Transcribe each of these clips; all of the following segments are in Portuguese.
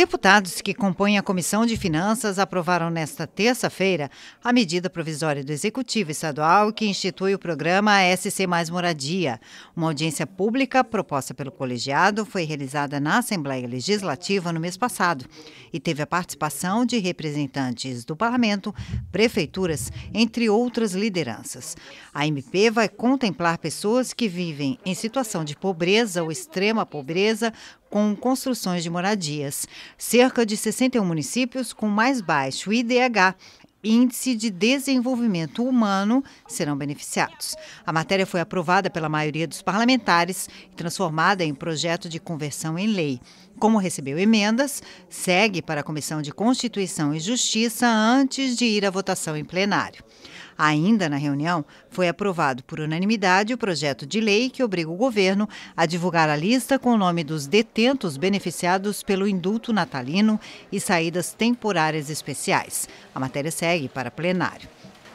Deputados que compõem a Comissão de Finanças aprovaram nesta terça-feira a medida provisória do Executivo Estadual que institui o programa SC Mais Moradia. Uma audiência pública proposta pelo colegiado foi realizada na Assembleia Legislativa no mês passado e teve a participação de representantes do Parlamento, prefeituras, entre outras lideranças. A MP vai contemplar pessoas que vivem em situação de pobreza ou extrema pobreza com construções de moradias cerca de 61 municípios com mais baixo IDH, Índice de Desenvolvimento Humano serão beneficiados. A matéria foi aprovada pela maioria dos parlamentares e transformada em projeto de conversão em lei. Como recebeu emendas, segue para a Comissão de Constituição e Justiça antes de ir à votação em plenário. Ainda na reunião, foi aprovado por unanimidade o projeto de lei que obriga o governo a divulgar a lista com o nome dos detentos beneficiados pelo indulto natalino e saídas temporárias especiais. A matéria segue para plenário.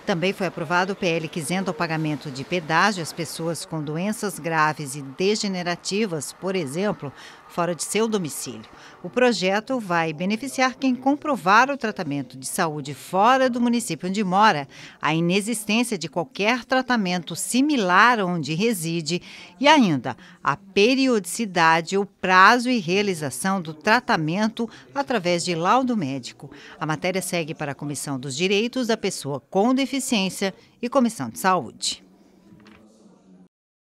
Também foi aprovado o PL que isenta o pagamento de pedágio às pessoas com doenças graves e degenerativas, por exemplo, fora de seu domicílio. O projeto vai beneficiar quem comprovar o tratamento de saúde fora do município onde mora, a inexistência de qualquer tratamento similar onde reside e ainda a periodicidade, o prazo e realização do tratamento através de laudo médico. A matéria segue para a Comissão dos Direitos da Pessoa com Deficiência ciência e Comissão de Saúde.